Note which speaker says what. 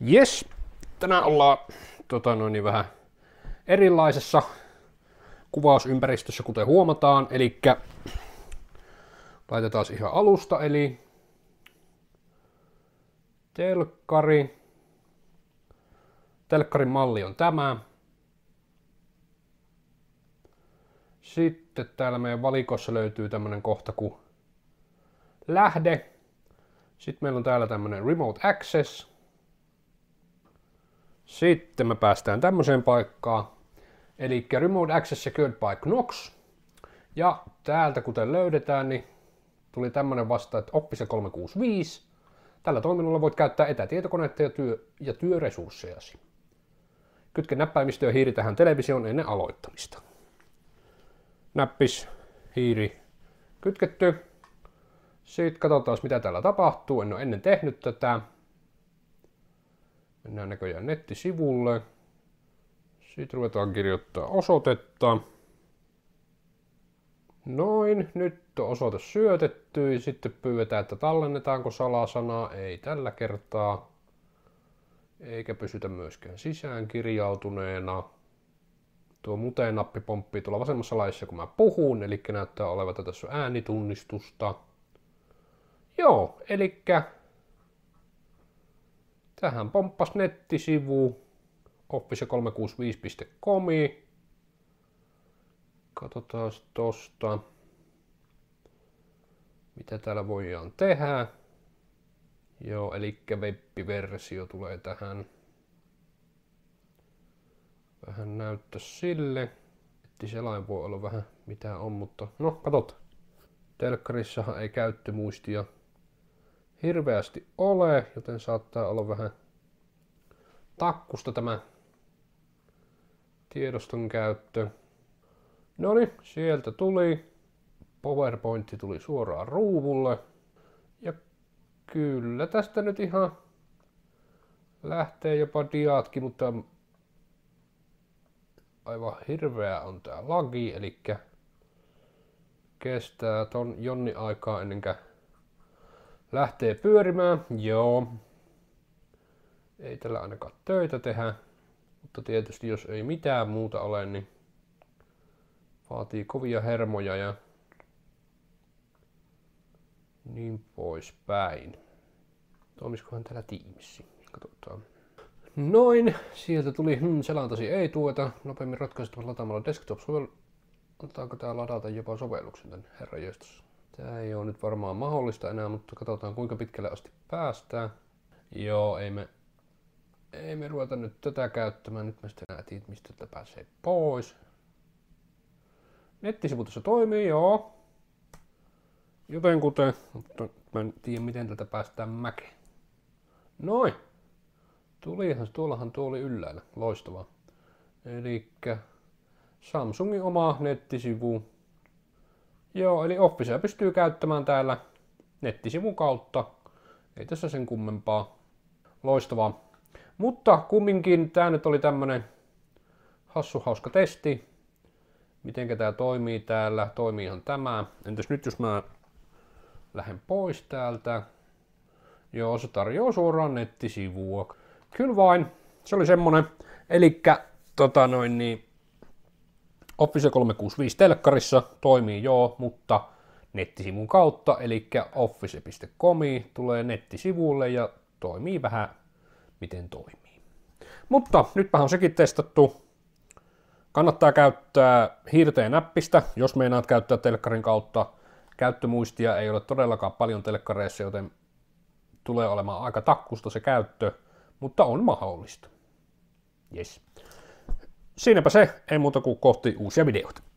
Speaker 1: Jes, tänään ollaan tota noin, niin vähän erilaisessa kuvausympäristössä, kuten huomataan. Eli laitetaan ihan alusta, eli telkkari. Telkkarin malli on tämä. Sitten täällä meidän valikossa löytyy tämmönen kohta kuin lähde. Sitten meillä on täällä tämmönen remote access. Sitten me päästään tämmöiseen paikkaan. Eli Remote Access Secured by Knox. Ja täältä kuten löydetään, niin tuli tämmöinen vasta, että oppi se 365. Tällä toiminnolla voit käyttää etätietokonetta ja, työ- ja työresurssejasi. Kytke näppäimistö ja hiiri tähän televisioon ennen aloittamista. Näppis, hiiri kytketty. Sitten katsotaan, mitä täällä tapahtuu. En ole ennen tehnyt tätä. Mennään näköjään nettisivulle. Sitten ruvetaan kirjoittaa osoitetta. Noin, nyt on osoite syötetty. Sitten pyydetään, että tallennetaanko salasanaa. Ei tällä kertaa. Eikä pysytä myöskään sisään kirjautuneena. Tuo muteen nappi pomppii tuolla vasemmassa laissa, kun mä puhun, eli näyttää olevan tässä on äänitunnistusta. Joo, eli Tähän pomppas nettisivu office365.com. Katsotaan tosta, mitä täällä voidaan tehdä. Joo, eli web-versio tulee tähän. Vähän näyttö sille. Selain voi olla vähän mitä on, mutta no katsotaan. Telkkarissahan ei käyttömuistia hirveästi ole, joten saattaa olla vähän takkusta tämä tiedoston käyttö. No niin, sieltä tuli. PowerPointti tuli suoraan ruuvulle. Ja kyllä tästä nyt ihan lähtee jopa diatkin, mutta aivan hirveä on tää lagi, eli kestää ton jonni aikaa kuin lähtee pyörimään. Joo. Ei tällä ainakaan töitä tehdä. Mutta tietysti jos ei mitään muuta ole, niin vaatii kovia hermoja ja niin poispäin. Toimisikohan täällä tiimissi? Katsotaan. Noin, sieltä tuli, hmm, tosi ei tueta. Nopeammin ratkaistavan lataamalla desktop-sovellus. Otetaanko tää ladata jopa sovelluksen tän herra jostossa? Tämä ei ole nyt varmaan mahdollista enää, mutta katsotaan kuinka pitkälle asti päästään. Joo, ei me, ei me ruveta nyt tätä käyttämään. Nyt me sitten näetiin, mistä tätä pääsee pois. Nettisivu tässä toimii, joo. kuten, mutta mä en tiedä miten tätä päästään mäkeen. Noin. Tulihan, tuollahan tuo oli yllä Loistavaa. Eli Samsungin oma nettisivu Joo, eli Officea pystyy käyttämään täällä nettisivun kautta. Ei tässä sen kummempaa. Loistavaa. Mutta kumminkin tämä nyt oli tämmönen hassu hauska testi. Mitenkä tämä toimii täällä? Toimiihan tämä. Entäs nyt jos mä lähden pois täältä? Joo, se tarjoaa suoraan nettisivua. Kyllä vain. Se oli semmonen. Elikkä tota noin niin, Office 365 telkkarissa toimii joo, mutta nettisivun kautta, eli office.com tulee nettisivulle ja toimii vähän miten toimii. Mutta nytpähän on sekin testattu. Kannattaa käyttää hirteen näppistä, jos meinaat käyttää telkkarin kautta. Käyttömuistia ei ole todellakaan paljon telkkareissa, joten tulee olemaan aika takkusta se käyttö, mutta on mahdollista. Yes siinäpä se, ei muuta kuin kohti uusia videoita.